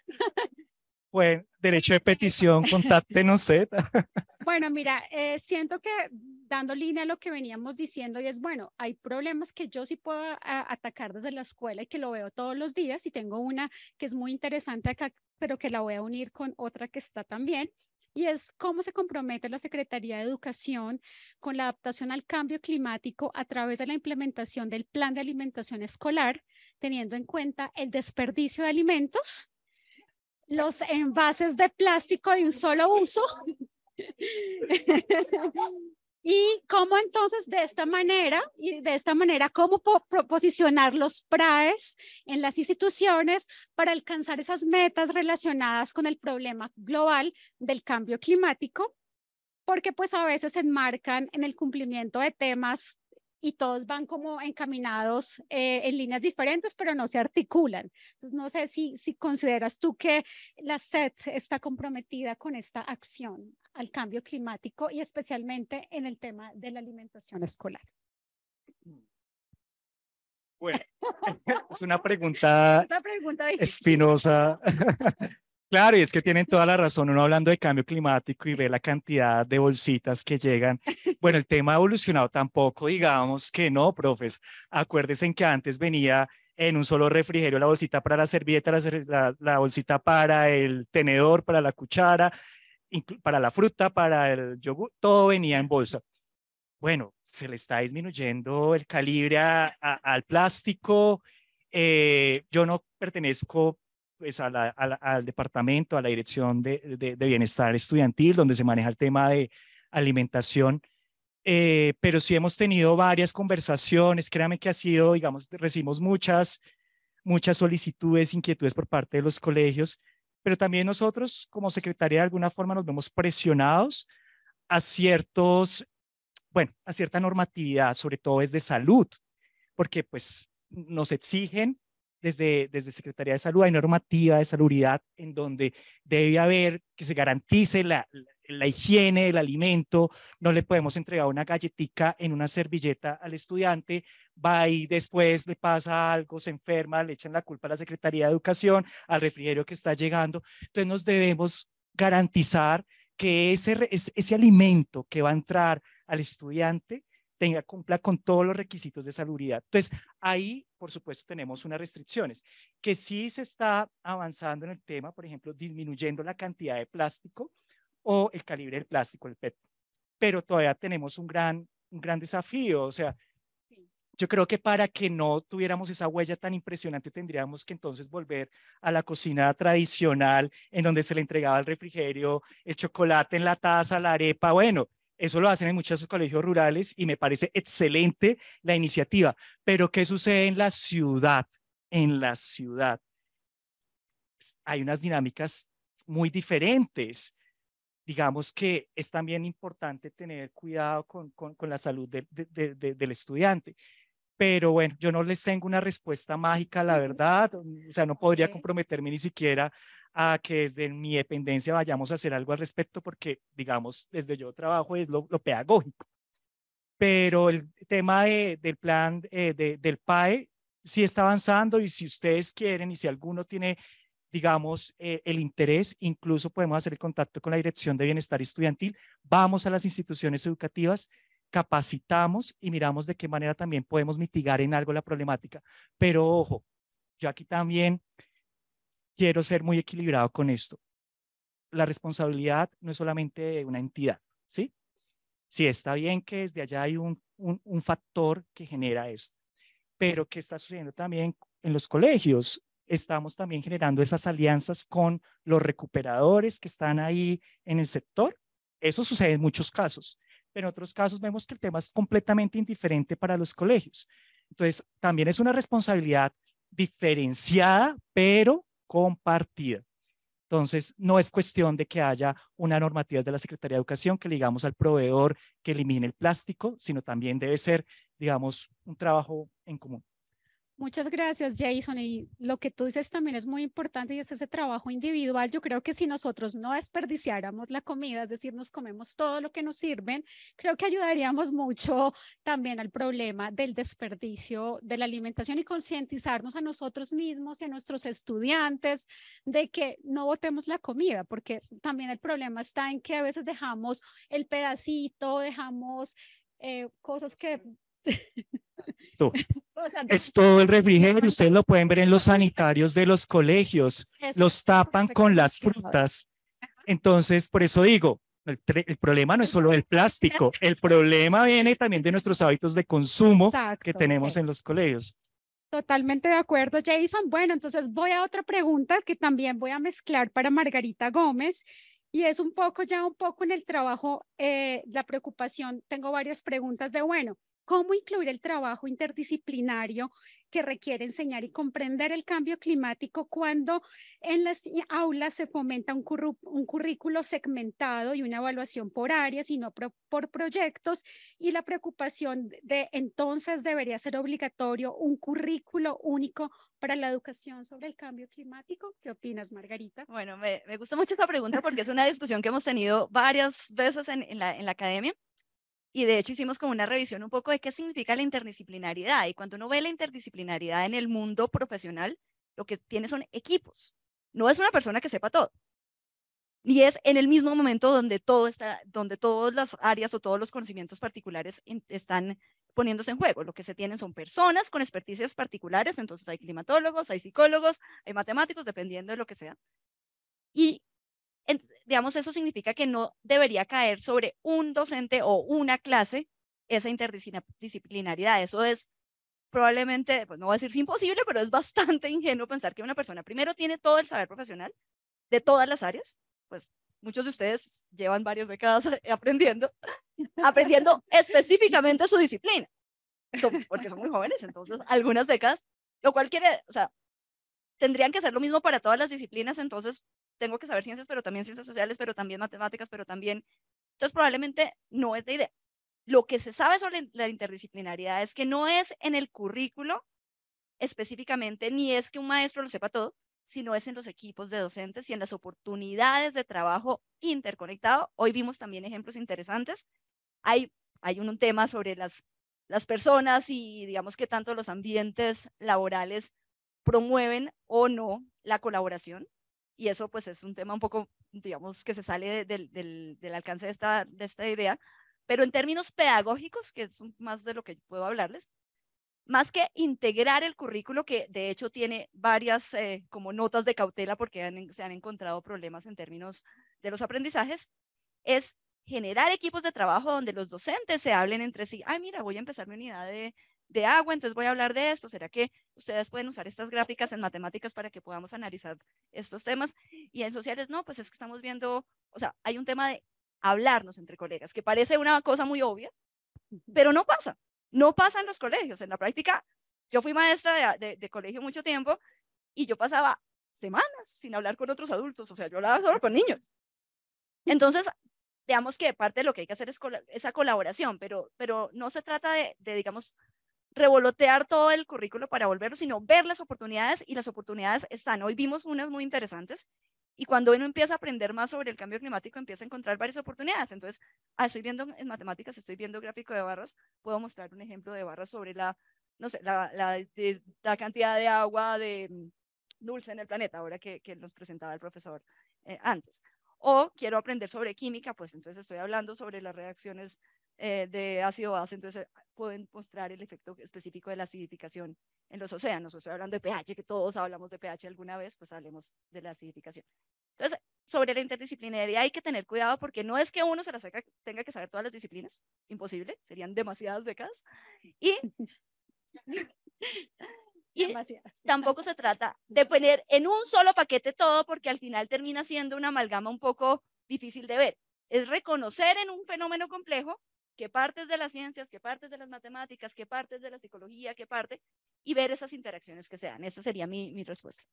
Bueno, derecho de petición, contáctenos, ¿eh? [laughs] Bueno, mira, eh, siento que dando línea a lo que veníamos diciendo y es, bueno, hay problemas que yo sí puedo atacar desde la escuela y que lo veo todos los días y tengo una que es muy interesante acá, pero que la voy a unir con otra que está también y es cómo se compromete la Secretaría de Educación con la adaptación al cambio climático a través de la implementación del plan de alimentación escolar, teniendo en cuenta el desperdicio de alimentos, los envases de plástico de un solo uso [laughs] [laughs] [laughs] Y cómo entonces de esta manera, y de esta manera, cómo posicionar los PRAES en las instituciones para alcanzar esas metas relacionadas con el problema global del cambio climático, porque pues a veces se enmarcan en el cumplimiento de temas y todos van como encaminados eh, en líneas diferentes, pero no se articulan. Entonces, no sé si, si consideras tú que la SET está comprometida con esta acción al cambio climático y especialmente en el tema de la alimentación escolar? Bueno, [laughs] es una pregunta, espinosa. [laughs] Claro, y es que tienen toda la razón, uno hablando de cambio climático y ve la cantidad de bolsitas que llegan. [laughs] Bueno, el tema ha evolucionado tampoco, digamos que no, profes. Acuérdense en que antes venía en un solo refrigerio la bolsita para la servilleta, la, la, bolsita para el tenedor, para la cuchara, para la fruta, para el yogur, todo venía en bolsa. Bueno, se le está disminuyendo el calibre al plástico. Eh, yo no pertenezco pues, al departamento, a la dirección de, bienestar estudiantil, donde se maneja el tema de alimentación. Eh, pero sí hemos tenido varias conversaciones, créame que ha sido, digamos, recibimos muchas, muchas solicitudes, inquietudes por parte de los colegios, pero también nosotros como Secretaría de alguna forma nos vemos presionados a ciertos, bueno, a cierta normatividad, sobre todo es de salud, porque pues nos exigen desde, desde Secretaría de Salud, hay normativa de salubridad en donde debe haber que se garantice la, la, higiene del alimento, no le podemos entregar una galletita en una servilleta al estudiante va y después le pasa algo, se enferma, le echan la culpa a la Secretaría de Educación, al refrigerio que está llegando. Entonces nos debemos garantizar que ese, ese alimento que va a entrar al estudiante tenga cumpla con todos los requisitos de salubridad. Entonces, ahí, por supuesto, tenemos unas restricciones, que sí se está avanzando en el tema, por ejemplo, disminuyendo la cantidad de plástico o el calibre del plástico, el PET, pero todavía tenemos un gran, un gran desafío, o sea, yo creo que para que no tuviéramos esa huella tan impresionante, tendríamos que entonces volver a la cocina tradicional, en donde se le entregaba el refrigerio, el chocolate en la taza, la arepa, bueno. Eso lo hacen en muchos colegios rurales y me parece excelente la iniciativa. Pero ¿qué sucede en la ciudad? En la ciudad pues, hay unas dinámicas muy diferentes. Digamos que es también importante tener cuidado con, con, la salud del estudiante pero bueno, yo no les tengo una respuesta mágica, la verdad, o sea, no podría comprometerme ni siquiera a que desde mi dependencia vayamos a hacer algo al respecto, porque, digamos, desde yo trabajo es lo, pedagógico. Pero el tema del plan eh, del PAE sí está avanzando y si ustedes quieren y si alguno tiene, digamos, eh, el interés, incluso podemos hacer el contacto con la Dirección de Bienestar Estudiantil, vamos a las instituciones educativas capacitamos y miramos de qué manera también podemos mitigar en algo la problemática. Pero ojo, yo aquí también quiero ser muy equilibrado con esto. La responsabilidad no es solamente de una entidad, ¿sí? Sí, está bien que desde allá hay un, un, un factor que genera esto, pero ¿qué está sucediendo también en los colegios? Estamos también generando esas alianzas con los recuperadores que están ahí en el sector. Eso sucede en muchos casos en otros casos vemos que el tema es completamente indiferente para los colegios. Entonces, también es una responsabilidad diferenciada, pero compartida. Entonces, no es cuestión de que haya una normativa de la Secretaría de Educación que le digamos al proveedor que elimine el plástico, sino también debe ser, digamos, un trabajo en común. Muchas gracias, Jason. Y lo que tú dices también es muy importante y es ese trabajo individual. Yo creo que si nosotros no desperdiciáramos la comida, es decir, nos comemos todo lo que nos sirven, creo que ayudaríamos mucho también al problema del desperdicio de la alimentación y concientizarnos a nosotros mismos y a nuestros estudiantes de que no botemos la comida, porque también el problema está en que a veces dejamos el pedacito, dejamos eh, cosas que... Tú. [laughs] es todo el refrigerio, ustedes lo pueden ver en los sanitarios de los colegios, los tapan con las frutas. Entonces, por eso digo, el, problema no es solo el plástico, el problema viene también de nuestros hábitos de consumo que tenemos en los colegios. Totalmente de acuerdo, Jason. Bueno, entonces voy a otra pregunta que también voy a mezclar para Margarita Gómez y es un poco ya un poco en el trabajo, eh, la preocupación, tengo varias preguntas de, bueno, cómo incluir el trabajo interdisciplinario que requiere enseñar y comprender el cambio climático cuando en las aulas se fomenta un, currículo segmentado y una evaluación por áreas y no por proyectos. Y la preocupación de entonces debería ser obligatorio un currículo único para la educación sobre el cambio climático. ¿Qué opinas, Margarita? Bueno, me, gusta mucho esta pregunta porque es una discusión que hemos tenido varias veces en la academia y de hecho hicimos como una revisión un poco de qué significa la interdisciplinaridad. Y cuando uno ve la interdisciplinaridad en el mundo profesional, lo que tiene son equipos. No es una persona que sepa todo. Y es en el mismo momento donde, todo está, donde todas las áreas o todos los conocimientos particulares están poniéndose en juego. Lo que se tienen son personas con experticias particulares, entonces hay climatólogos, hay psicólogos, hay matemáticos, dependiendo de lo que sea. Y digamos, eso significa que no debería caer sobre un docente o una clase esa interdisciplinaridad. Eso es probablemente, pues no voy a decir si imposible, pero es bastante ingenuo pensar que una persona primero tiene todo el saber profesional de todas las áreas, pues muchos de ustedes llevan varias décadas [laughs] aprendiendo, aprendiendo específicamente su disciplina, porque son muy jóvenes, entonces algunas décadas, lo cual quiere, o sea, tendrían que hacer lo mismo para todas las disciplinas, entonces tengo que saber ciencias, pero también ciencias sociales, pero también matemáticas, pero también... Entonces probablemente no es de idea. Lo que se sabe sobre la interdisciplinariedad es que no es en el currículo específicamente, ni es que un maestro lo sepa todo, sino es en los equipos de docentes y en las oportunidades de trabajo interconectado. Hoy vimos también ejemplos interesantes. Hay, un, tema sobre las, las personas y digamos que tanto los ambientes laborales promueven o no la colaboración y eso pues es un tema un poco, digamos, que se sale del, alcance de esta, de esta idea, pero en términos pedagógicos, que es más de lo que puedo hablarles, más que integrar el currículo, que de hecho tiene varias eh, como notas de cautela porque se han encontrado problemas en términos de los aprendizajes, es generar equipos de trabajo donde los docentes se hablen entre sí, ay, mira, voy a empezar mi unidad de de agua, entonces voy a hablar de esto. ¿Será que ustedes pueden usar estas gráficas en matemáticas para que podamos analizar estos temas? Y en sociales, no, pues es que estamos viendo, o sea, hay un tema de hablarnos entre colegas, que parece una cosa muy obvia, pero no pasa. No pasa en los colegios. En la práctica, yo fui maestra de, de, colegio mucho tiempo y yo pasaba semanas sin hablar con otros adultos, o sea, yo hablaba solo con niños. Entonces, veamos que parte de lo que hay que hacer es, esa colaboración, pero, pero no se trata de, de, digamos, revolotear todo el currículo para volverlo, sino ver las oportunidades y las oportunidades están. Hoy vimos unas muy interesantes y cuando uno empieza a aprender más sobre el cambio climático, empieza a encontrar varias oportunidades. Entonces, ah, estoy viendo en matemáticas, estoy viendo gráfico de barras, puedo mostrar un ejemplo de barras sobre la, no sé, la, cantidad de agua de mm, dulce en el planeta, ahora que, nos presentaba el profesor eh, antes. O quiero aprender sobre química, pues entonces estoy hablando sobre las reacciones eh, de ácido base, entonces eh, pueden mostrar el efecto específico de la acidificación en los océanos. Estoy hablando de pH, que todos hablamos de pH alguna vez, pues hablemos de la acidificación. Entonces, sobre la interdisciplinaria hay que tener cuidado porque no es que uno se la tenga que saber todas las disciplinas, imposible, serían demasiadas becas. y [laughs] tampoco se trata de poner en un solo paquete todo porque al final termina siendo una amalgama un poco difícil de ver. Es reconocer en un fenómeno complejo qué partes de las ciencias, qué partes de las matemáticas, qué partes de la psicología, qué parte, y ver esas interacciones que se dan. Esa sería mi, respuesta.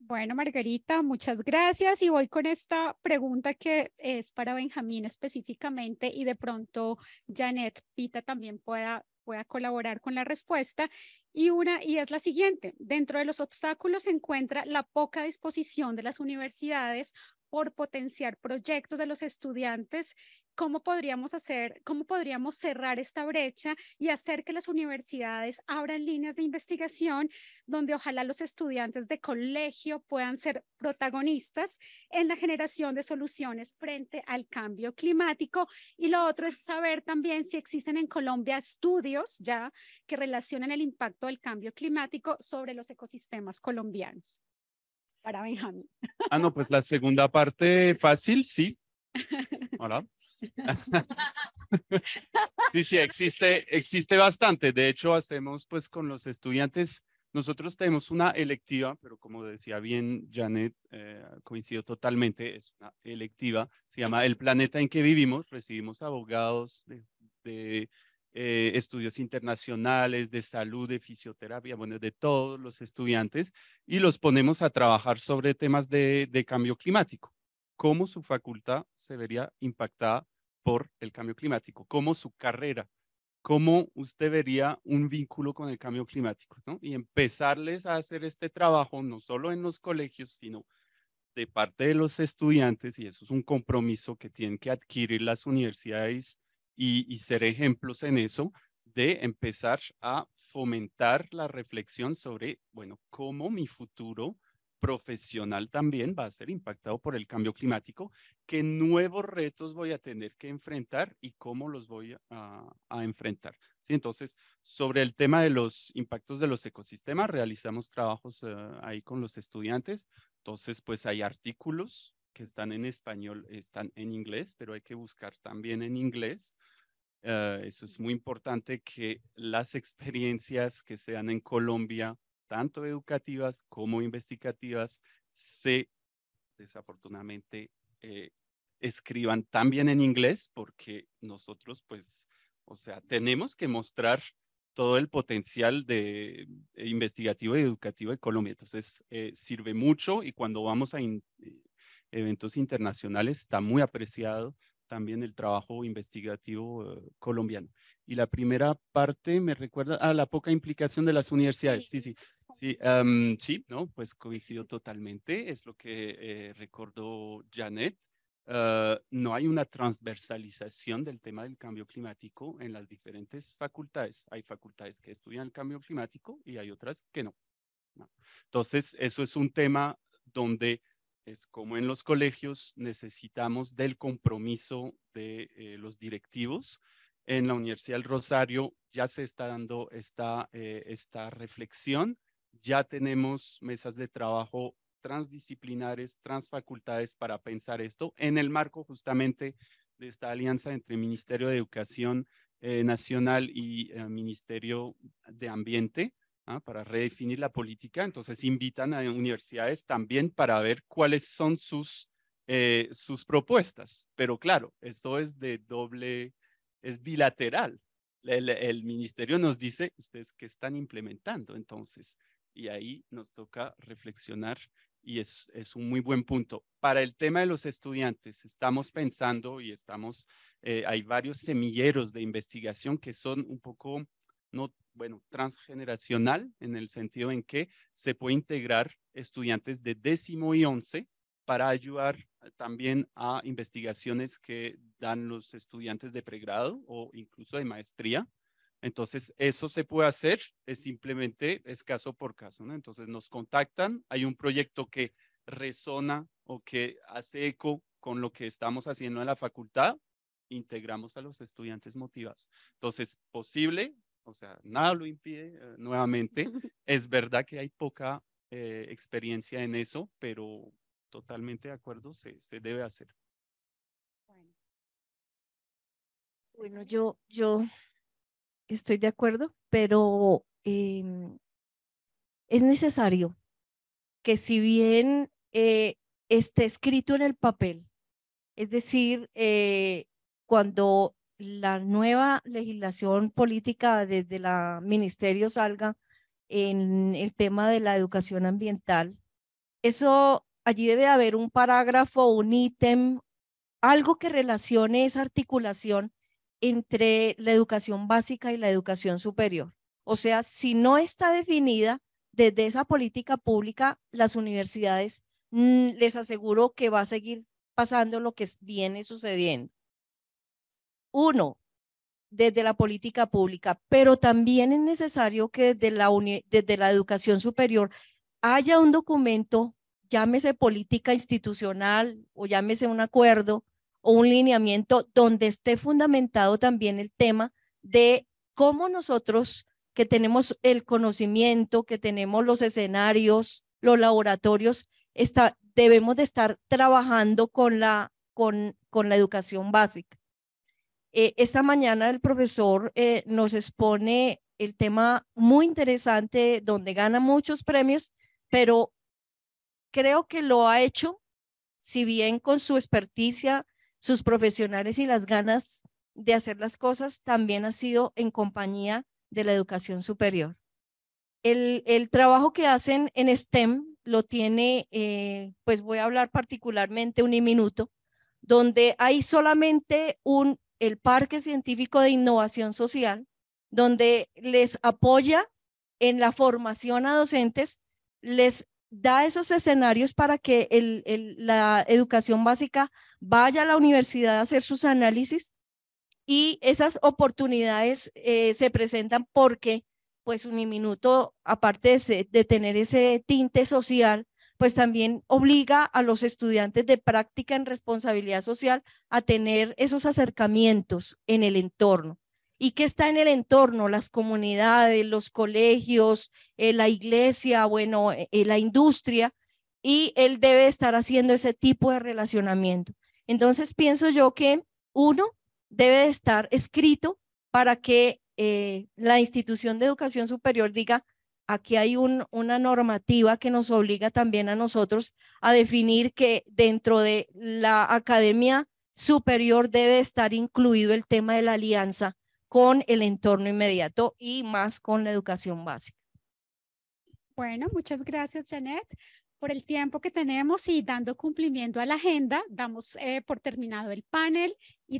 Bueno, Margarita, muchas gracias. Y voy con esta pregunta que es para Benjamín específicamente y de pronto Janet Pita también pueda, pueda colaborar con la respuesta. Y una, y es la siguiente, dentro de los obstáculos se encuentra la poca disposición de las universidades por potenciar proyectos de los estudiantes, cómo podríamos hacer, cómo podríamos cerrar esta brecha y hacer que las universidades abran líneas de investigación donde ojalá los estudiantes de colegio puedan ser protagonistas en la generación de soluciones frente al cambio climático. Y lo otro es saber también si existen en Colombia estudios ya que relacionan el impacto del cambio climático sobre los ecosistemas colombianos. Ah, no, pues la segunda parte fácil, sí. [laughs] Hola. [laughs] Sí, sí, existe, existe bastante. De hecho, hacemos pues con los estudiantes, nosotros tenemos una electiva, pero como decía bien Janet, eh, coincido totalmente, es una electiva, se llama El planeta en que vivimos, recibimos abogados de eh, estudios internacionales, de salud, de fisioterapia, bueno, de todos los estudiantes, y los ponemos a trabajar sobre temas de, cambio climático. Cómo su facultad se vería impactada por el cambio climático, cómo su carrera, cómo usted vería un vínculo con el cambio climático, Y empezarles a hacer este trabajo, no solo en los colegios, sino de parte de los estudiantes, y eso es un compromiso que tienen que adquirir las universidades y, ser ejemplos en eso de empezar a fomentar la reflexión sobre, bueno, cómo mi futuro profesional también va a ser impactado por el cambio climático, qué nuevos retos voy a tener que enfrentar y cómo los voy a, enfrentar. ¿Sí? Entonces, sobre el tema de los impactos de los ecosistemas, realizamos trabajos eh, ahí con los estudiantes, entonces pues hay artículos que están en español están en inglés, pero hay que buscar también en inglés. Ah, eso es muy importante que las experiencias que sean en Colombia, tanto educativas como investigativas, se desafortunadamente eh, escriban también en inglés porque nosotros pues, o sea, tenemos que mostrar todo el potencial de, eh, investigativo y educativo de Colombia. Entonces, eh, sirve mucho y cuando vamos a eventos internacionales, está muy apreciado también el trabajo investigativo eh, colombiano. Y la primera parte me recuerda a la poca implicación de las universidades. Sí, sí, sí, em, sí no, pues coincido totalmente, es lo que eh, recordó Janet. Eh, no hay una transversalización del tema del cambio climático en las diferentes facultades. Hay facultades que estudian el cambio climático y hay otras que no. no. Entonces, eso es un tema donde como en los colegios necesitamos del compromiso de eh, los directivos. En la Universidad del Rosario ya se está dando eh, esta, reflexión, ya tenemos mesas de trabajo transdisciplinares, transfacultades para pensar esto en el marco justamente de esta alianza entre Ministerio de Educación eh, Nacional y Ministerio de Ambiente para redefinir la política. Entonces invitan a universidades también para ver cuáles son sus, eh, sus propuestas. Pero claro, eso es de doble, es bilateral. El, ministerio nos dice, ustedes qué están implementando entonces. Y ahí nos toca reflexionar y es, es, un muy buen punto. Para el tema de los estudiantes, estamos pensando y estamos, eh, hay varios semilleros de investigación que son un poco, no bueno, transgeneracional en el sentido en que se puede integrar estudiantes de décimo y once para ayudar eh, también a investigaciones que dan los estudiantes de pregrado o incluso de maestría. Entonces, eso se puede hacer, es simplemente es caso por caso. ¿no? Entonces, nos contactan, hay un proyecto que resona o que hace eco con lo que estamos haciendo en la facultad, integramos a los estudiantes motivados. Entonces, posible, o sea, nada lo impide eh, nuevamente. [laughs] es verdad que hay poca eh, experiencia en eso, pero totalmente de acuerdo, se, debe hacer. Bueno, yo, yo estoy de acuerdo, pero em, es necesario que si bien eh, esté escrito en el papel, es decir, cuando la nueva legislación política desde el ministerio salga en el tema de la educación ambiental, eso allí debe haber un parágrafo, un ítem, algo que relacione esa articulación entre la educación básica y la educación superior. O sea, si no está definida desde esa política pública, las universidades mm, les aseguro que va a seguir pasando lo que viene sucediendo uno, desde la política pública, pero también es necesario que desde la, desde la educación superior haya un documento, llámese política institucional o llámese un acuerdo o un lineamiento donde esté fundamentado también el tema de cómo nosotros que tenemos el conocimiento, que tenemos los escenarios, los laboratorios, está, debemos de estar trabajando con la, con, con la educación básica. Eh, esta mañana el profesor eh, nos expone el tema muy interesante donde gana muchos premios, pero creo que lo ha hecho, si bien con su experticia, sus profesionales y las ganas de hacer las cosas, también ha sido en compañía de la educación superior. El, trabajo que hacen en STEM lo tiene, eh, pues voy a hablar particularmente un minuto, donde hay solamente un el Parque Científico de Innovación Social, donde les apoya en la formación a docentes, les da esos escenarios para que la educación básica vaya a la universidad a hacer sus análisis y esas oportunidades eh, se presentan porque pues un minuto, aparte de tener ese tinte social, pues también obliga a los estudiantes de práctica en responsabilidad social a tener esos acercamientos en el entorno. ¿Y qué está en el entorno? Las comunidades, los colegios, eh, la iglesia, bueno, eh, eh, la industria, y él debe estar haciendo ese tipo de relacionamiento. Entonces, pienso yo que uno debe estar escrito para que la institución de educación superior diga, aquí hay un, una normativa que nos obliga también a nosotros a definir que dentro de la academia superior debe estar incluido el tema de la alianza con el entorno inmediato y más con la educación básica. Bueno, muchas gracias, Janet por el tiempo que tenemos y dando cumplimiento a la agenda, damos eh, por terminado el panel y